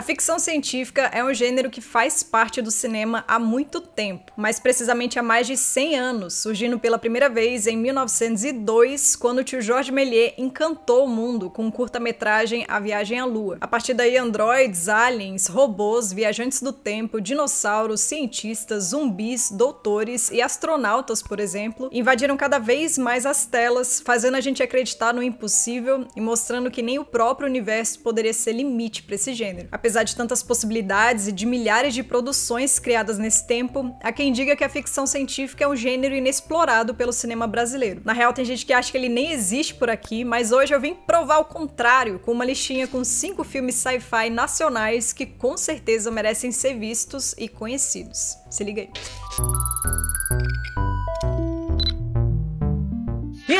A ficção científica é um gênero que faz parte do cinema há muito tempo, mas precisamente há mais de 100 anos, surgindo pela primeira vez em 1902, quando o tio Georges Méliès encantou o mundo com o curta-metragem A Viagem à Lua. A partir daí, androides, aliens, robôs, viajantes do tempo, dinossauros, cientistas, zumbis, doutores e astronautas, por exemplo, invadiram cada vez mais as telas, fazendo a gente acreditar no impossível e mostrando que nem o próprio universo poderia ser limite para esse gênero. Apesar de tantas possibilidades e de milhares de produções criadas nesse tempo, há quem diga que a ficção científica é um gênero inexplorado pelo cinema brasileiro. Na real, tem gente que acha que ele nem existe por aqui, mas hoje eu vim provar o contrário com uma listinha com cinco filmes sci-fi nacionais que com certeza merecem ser vistos e conhecidos. Se liga aí.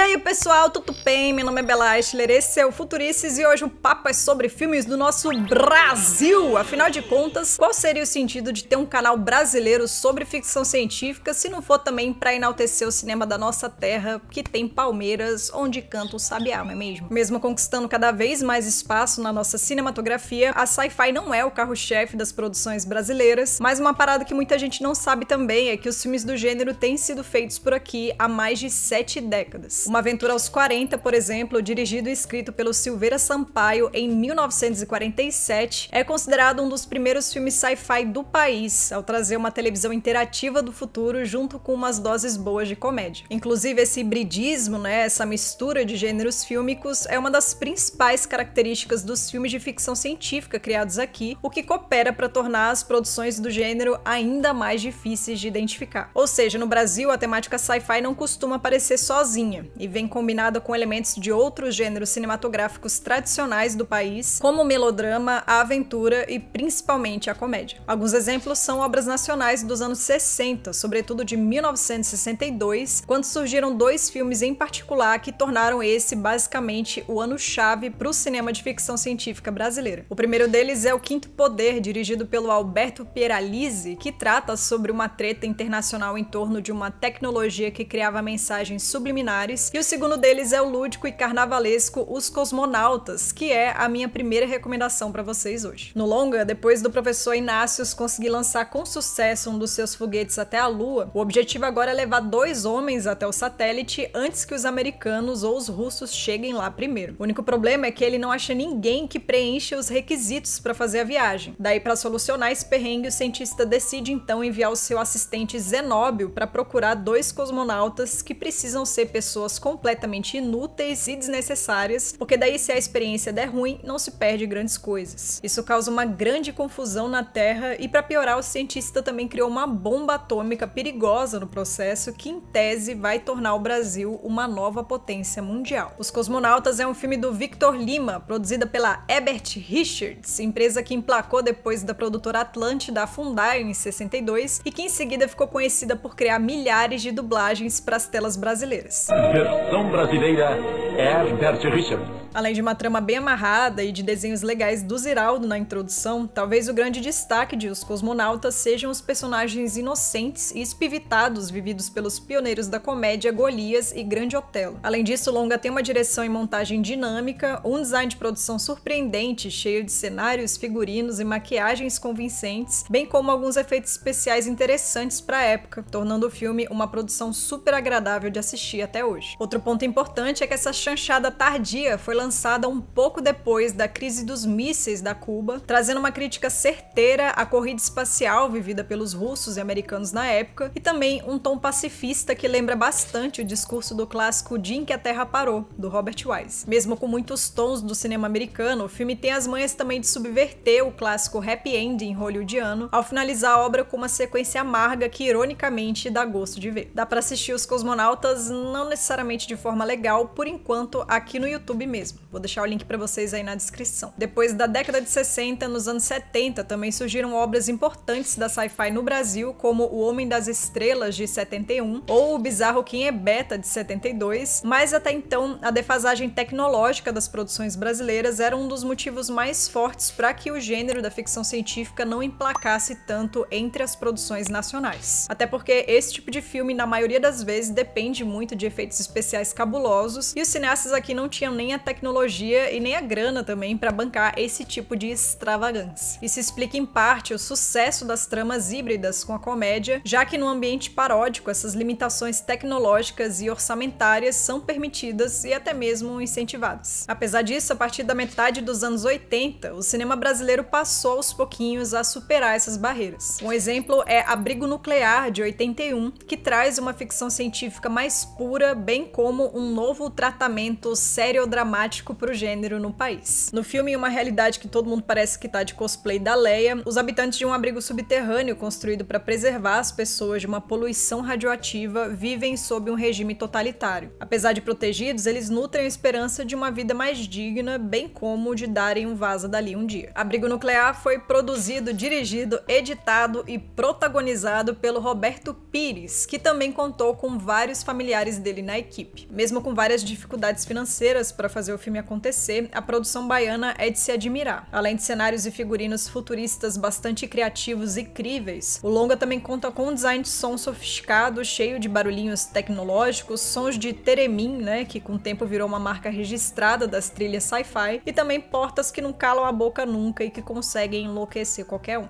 E aí, pessoal, tudo bem? Meu nome é Bela Eichler, esse é o Futurices e hoje o papo é sobre filmes do nosso Brasil. Afinal de contas, qual seria o sentido de ter um canal brasileiro sobre ficção científica se não for também para enaltecer o cinema da nossa terra, que tem palmeiras onde canta o sabiá, não é mesmo? Mesmo conquistando cada vez mais espaço na nossa cinematografia, a sci-fi não é o carro-chefe das produções brasileiras, mas uma parada que muita gente não sabe também é que os filmes do gênero têm sido feitos por aqui há mais de sete décadas. Uma Aventura aos 40, por exemplo, dirigido e escrito pelo Silveira Sampaio em 1947, é considerado um dos primeiros filmes sci-fi do país, ao trazer uma televisão interativa do futuro junto com umas doses boas de comédia. Inclusive, esse hibridismo, né, essa mistura de gêneros fílmicos, é uma das principais características dos filmes de ficção científica criados aqui, o que coopera para tornar as produções do gênero ainda mais difíceis de identificar. Ou seja, no Brasil, a temática sci-fi não costuma aparecer sozinha e vem combinada com elementos de outros gêneros cinematográficos tradicionais do país, como o melodrama, a aventura e principalmente a comédia. Alguns exemplos são obras nacionais dos anos 60, sobretudo de 1962, quando surgiram dois filmes em particular que tornaram esse basicamente o ano-chave para o cinema de ficção científica brasileira. O primeiro deles é O Quinto Poder, dirigido pelo Alberto Pieralisi, que trata sobre uma treta internacional em torno de uma tecnologia que criava mensagens subliminares e o segundo deles é o lúdico e carnavalesco Os Cosmonautas, que é a minha primeira recomendação para vocês hoje. No longa, depois do professor Inácios conseguir lançar com sucesso um dos seus foguetes até a Lua, o objetivo agora é levar dois homens até o satélite antes que os americanos ou os russos cheguem lá primeiro. O único problema é que ele não acha ninguém que preencha os requisitos para fazer a viagem. Daí, para solucionar esse perrengue, o cientista decide então enviar o seu assistente Zenóbio para procurar dois cosmonautas que precisam ser pessoas completamente inúteis e desnecessárias, porque daí se a experiência der ruim, não se perde grandes coisas. Isso causa uma grande confusão na Terra e para piorar, o cientista também criou uma bomba atômica perigosa no processo que em tese vai tornar o Brasil uma nova potência mundial. Os Cosmonautas é um filme do Victor Lima, produzida pela Ebert Richards, empresa que emplacou depois da produtora Atlântida da fundar em 62 e que em seguida ficou conhecida por criar milhares de dublagens para as telas brasileiras versão brasileira Herbert Richards. Além de uma trama bem amarrada e de desenhos legais do Ziraldo na introdução, talvez o grande destaque de Os Cosmonautas sejam os personagens inocentes e espivitados vividos pelos pioneiros da comédia Golias e Grande Otelo. Além disso, o longa tem uma direção e montagem dinâmica, um design de produção surpreendente, cheio de cenários, figurinos e maquiagens convincentes, bem como alguns efeitos especiais interessantes para a época, tornando o filme uma produção super agradável de assistir até hoje. Outro ponto importante é que essa chanchada tardia foi lançada um pouco depois da crise dos mísseis da Cuba, trazendo uma crítica certeira à corrida espacial vivida pelos russos e americanos na época, e também um tom pacifista que lembra bastante o discurso do clássico Dia em que a Terra Parou, do Robert Wise. Mesmo com muitos tons do cinema americano, o filme tem as manhas também de subverter o clássico happy ending hollywoodiano, ao finalizar a obra com uma sequência amarga que ironicamente dá gosto de ver. Dá para assistir Os Cosmonautas não necessariamente necessariamente de forma legal, por enquanto, aqui no YouTube mesmo. Vou deixar o link para vocês aí na descrição. Depois da década de 60, nos anos 70, também surgiram obras importantes da sci-fi no Brasil, como O Homem das Estrelas, de 71, ou O Bizarro Quem é Beta, de 72, mas até então a defasagem tecnológica das produções brasileiras era um dos motivos mais fortes para que o gênero da ficção científica não emplacasse tanto entre as produções nacionais. Até porque esse tipo de filme, na maioria das vezes, depende muito de efeitos especiais cabulosos, e os cineastas aqui não tinham nem a tecnologia e nem a grana também para bancar esse tipo de extravagância. Isso explica em parte o sucesso das tramas híbridas com a comédia, já que no ambiente paródico essas limitações tecnológicas e orçamentárias são permitidas e até mesmo incentivadas. Apesar disso, a partir da metade dos anos 80, o cinema brasileiro passou aos pouquinhos a superar essas barreiras. Um exemplo é Abrigo Nuclear de 81, que traz uma ficção científica mais pura, bem bem como um novo tratamento sério dramático pro gênero no país. No filme, em uma realidade que todo mundo parece que tá de cosplay da Leia, os habitantes de um abrigo subterrâneo construído para preservar as pessoas de uma poluição radioativa vivem sob um regime totalitário. Apesar de protegidos, eles nutrem a esperança de uma vida mais digna, bem como de darem um vaza dali um dia. Abrigo Nuclear foi produzido, dirigido, editado e protagonizado pelo Roberto Pires, que também contou com vários familiares dele na equipe equipe. Mesmo com várias dificuldades financeiras para fazer o filme acontecer, a produção baiana é de se admirar. Além de cenários e figurinos futuristas bastante criativos e críveis, o longa também conta com um design de som sofisticado, cheio de barulhinhos tecnológicos, sons de Teremin, né, que com o tempo virou uma marca registrada das trilhas sci-fi, e também portas que não calam a boca nunca e que conseguem enlouquecer qualquer um.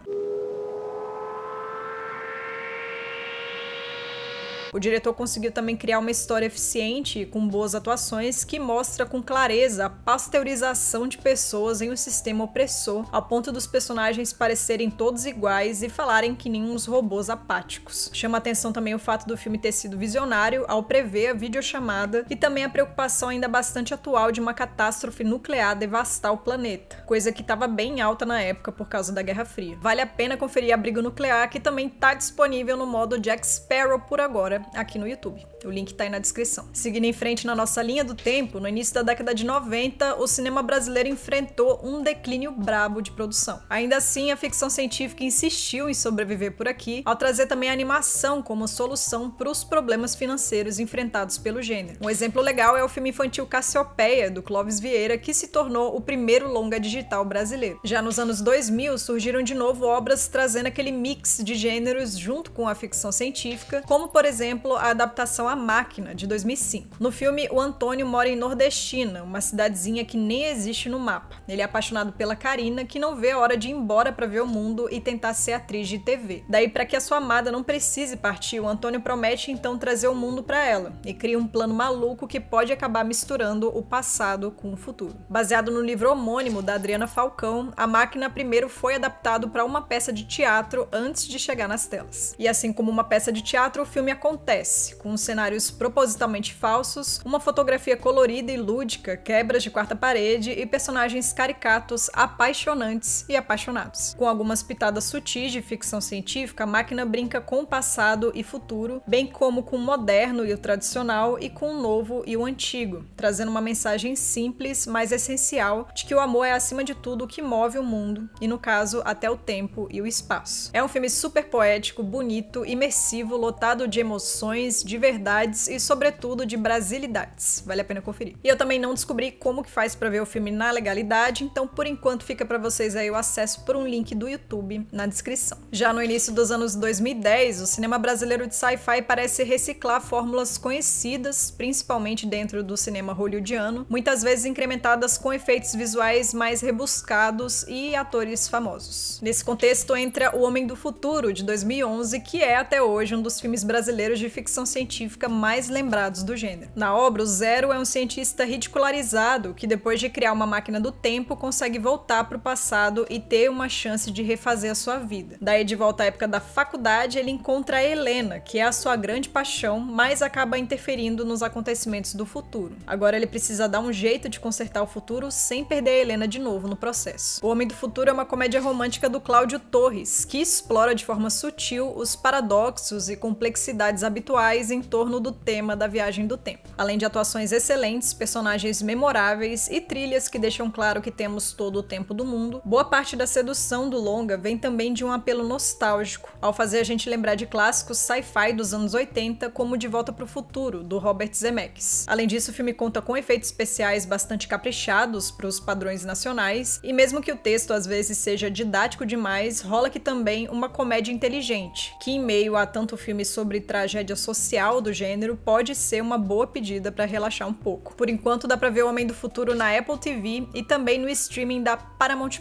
O diretor conseguiu também criar uma história eficiente com boas atuações que mostra com clareza a pasteurização de pessoas em um sistema opressor, ao ponto dos personagens parecerem todos iguais e falarem que nem uns robôs apáticos. Chama atenção também o fato do filme ter sido visionário ao prever a videochamada e também a preocupação ainda bastante atual de uma catástrofe nuclear devastar o planeta, coisa que estava bem alta na época por causa da Guerra Fria. Vale a pena conferir Abrigo Nuclear, que também está disponível no modo Jack Sparrow por agora, aqui no YouTube. O link tá aí na descrição. Seguindo em frente na nossa linha do tempo, no início da década de 90, o cinema brasileiro enfrentou um declínio brabo de produção. Ainda assim, a ficção científica insistiu em sobreviver por aqui, ao trazer também a animação como solução para os problemas financeiros enfrentados pelo gênero. Um exemplo legal é o filme infantil Cassiopeia, do Clóvis Vieira, que se tornou o primeiro longa digital brasileiro. Já nos anos 2000, surgiram de novo obras trazendo aquele mix de gêneros junto com a ficção científica, como por exemplo a adaptação a Máquina, de 2005. No filme, o Antônio mora em Nordestina, uma cidadezinha que nem existe no mapa. Ele é apaixonado pela Karina, que não vê a hora de ir embora para ver o mundo e tentar ser atriz de TV. Daí, para que a sua amada não precise partir, o Antônio promete então trazer o mundo para ela e cria um plano maluco que pode acabar misturando o passado com o futuro. Baseado no livro homônimo da Adriana Falcão, A Máquina primeiro foi adaptado para uma peça de teatro antes de chegar nas telas. E assim como uma peça de teatro, o filme acontece, com um cenário cenários propositalmente falsos, uma fotografia colorida e lúdica, quebras de quarta parede e personagens caricatos apaixonantes e apaixonados. Com algumas pitadas sutis de ficção científica, a máquina brinca com o passado e futuro, bem como com o moderno e o tradicional e com o novo e o antigo, trazendo uma mensagem simples, mas essencial, de que o amor é acima de tudo o que move o mundo, e no caso, até o tempo e o espaço. É um filme super poético, bonito, imersivo, lotado de emoções, de verdade e, sobretudo, de brasilidades. Vale a pena conferir. E eu também não descobri como que faz para ver o filme na legalidade, então por enquanto fica para vocês aí o acesso por um link do YouTube na descrição. Já no início dos anos 2010, o cinema brasileiro de sci-fi parece reciclar fórmulas conhecidas, principalmente dentro do cinema hollywoodiano, muitas vezes incrementadas com efeitos visuais mais rebuscados e atores famosos. Nesse contexto entra O Homem do Futuro, de 2011, que é até hoje um dos filmes brasileiros de ficção científica científica mais lembrados do gênero. Na obra, o Zero é um cientista ridicularizado que, depois de criar uma máquina do tempo, consegue voltar para o passado e ter uma chance de refazer a sua vida. Daí, de volta à época da faculdade, ele encontra a Helena, que é a sua grande paixão, mas acaba interferindo nos acontecimentos do futuro. Agora ele precisa dar um jeito de consertar o futuro sem perder a Helena de novo no processo. O Homem do Futuro é uma comédia romântica do Cláudio Torres, que explora de forma sutil os paradoxos e complexidades habituais em torno torno do tema da viagem do tempo. Além de atuações excelentes, personagens memoráveis e trilhas que deixam claro que temos todo o tempo do mundo, boa parte da sedução do longa vem também de um apelo nostálgico, ao fazer a gente lembrar de clássicos sci-fi dos anos 80, como De Volta para o Futuro, do Robert Zemeckis. Além disso, o filme conta com efeitos especiais bastante caprichados para os padrões nacionais, e mesmo que o texto às vezes seja didático demais, rola que também uma comédia inteligente, que em meio a tanto filme sobre tragédia social do gênero pode ser uma boa pedida para relaxar um pouco. Por enquanto dá para ver o Homem do Futuro na Apple TV e também no streaming da Paramount+.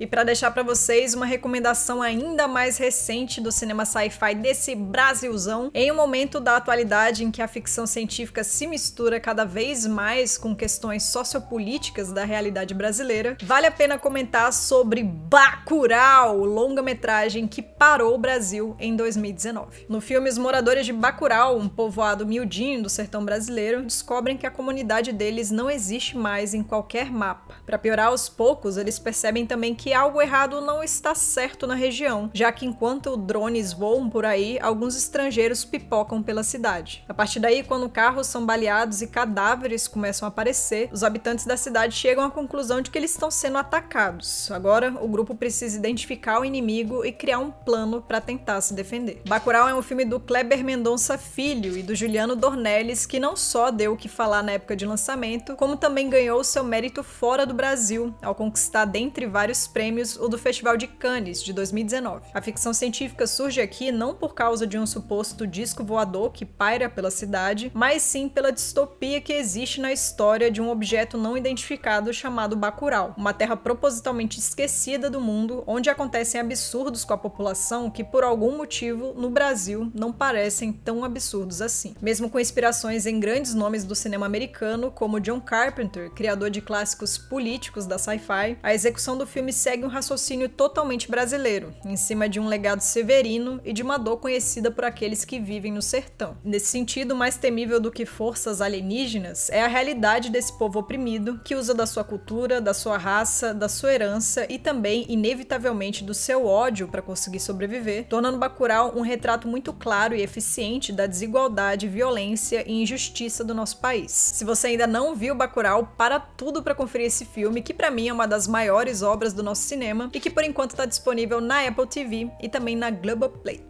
E para deixar para vocês uma recomendação ainda mais recente do cinema sci-fi desse Brasilzão, em um momento da atualidade em que a ficção científica se mistura cada vez mais com questões sociopolíticas da realidade brasileira, vale a pena comentar sobre Bacurau, longa-metragem que parou o Brasil em 2019. No filme, os moradores de Bacurau, um povo povoado miudinho do sertão brasileiro, descobrem que a comunidade deles não existe mais em qualquer mapa. Para piorar aos poucos, eles percebem também que algo errado não está certo na região, já que enquanto drones voam por aí, alguns estrangeiros pipocam pela cidade. A partir daí, quando carros são baleados e cadáveres começam a aparecer, os habitantes da cidade chegam à conclusão de que eles estão sendo atacados. Agora, o grupo precisa identificar o inimigo e criar um plano para tentar se defender. Bacurau é um filme do Kleber Mendonça Filho e do Juliano Dornelles, que não só deu o que falar na época de lançamento, como também ganhou seu mérito fora do Brasil, ao conquistar, dentre vários prêmios, o do Festival de Cannes, de 2019. A ficção científica surge aqui não por causa de um suposto disco voador que paira pela cidade, mas sim pela distopia que existe na história de um objeto não identificado chamado Bacurau, uma terra propositalmente esquecida do mundo, onde acontecem absurdos com a população que, por algum motivo, no Brasil não parecem tão absurdos assim assim, mesmo com inspirações em grandes nomes do cinema americano, como John Carpenter, criador de clássicos políticos da sci-fi, a execução do filme segue um raciocínio totalmente brasileiro, em cima de um legado severino e de uma dor conhecida por aqueles que vivem no sertão. Nesse sentido, mais temível do que forças alienígenas é a realidade desse povo oprimido que usa da sua cultura, da sua raça, da sua herança e também, inevitavelmente, do seu ódio para conseguir sobreviver, tornando Bacurau um retrato muito claro e eficiente da desigualdade desigualdade, violência e injustiça do nosso país. Se você ainda não viu Bacurau, para tudo para conferir esse filme, que para mim é uma das maiores obras do nosso cinema e que por enquanto está disponível na Apple TV e também na Globoplay.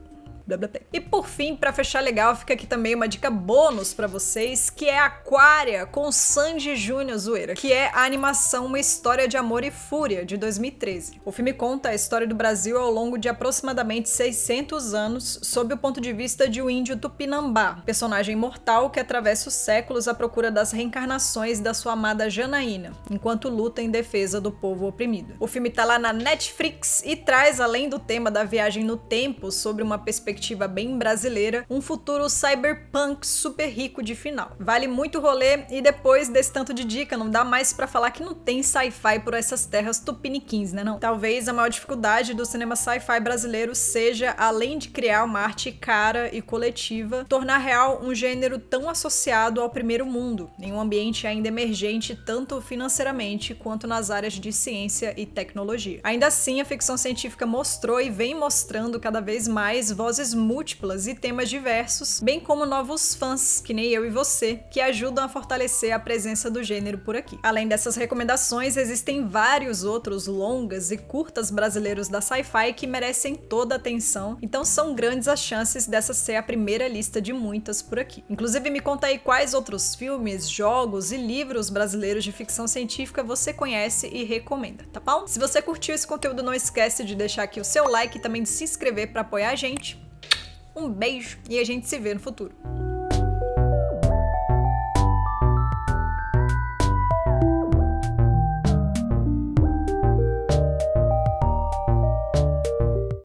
E por fim, para fechar legal, fica aqui também uma dica bônus para vocês, que é Aquária com Sanji Júnior Zoeira, que é a animação Uma História de Amor e Fúria de 2013. O filme conta a história do Brasil ao longo de aproximadamente 600 anos, sob o ponto de vista de um índio Tupinambá, personagem mortal que atravessa os séculos à procura das reencarnações da sua amada Janaína, enquanto luta em defesa do povo oprimido. O filme tá lá na Netflix e traz além do tema da viagem no tempo sobre uma perspectiva perspectiva bem brasileira, um futuro cyberpunk super rico de final. Vale muito rolê e depois desse tanto de dica, não dá mais para falar que não tem sci-fi por essas terras tupiniquins, né não? Talvez a maior dificuldade do cinema sci-fi brasileiro seja, além de criar uma arte cara e coletiva, tornar real um gênero tão associado ao primeiro mundo, em um ambiente ainda emergente tanto financeiramente quanto nas áreas de ciência e tecnologia. Ainda assim, a ficção científica mostrou e vem mostrando cada vez mais vozes múltiplas e temas diversos, bem como novos fãs, que nem eu e você, que ajudam a fortalecer a presença do gênero por aqui. Além dessas recomendações, existem vários outros longas e curtas brasileiros da sci-fi que merecem toda a atenção, então são grandes as chances dessa ser a primeira lista de muitas por aqui. Inclusive, me conta aí quais outros filmes, jogos e livros brasileiros de ficção científica você conhece e recomenda, tá bom? Se você curtiu esse conteúdo, não esquece de deixar aqui o seu like e também de se inscrever para apoiar a gente. Um beijo e a gente se vê no futuro.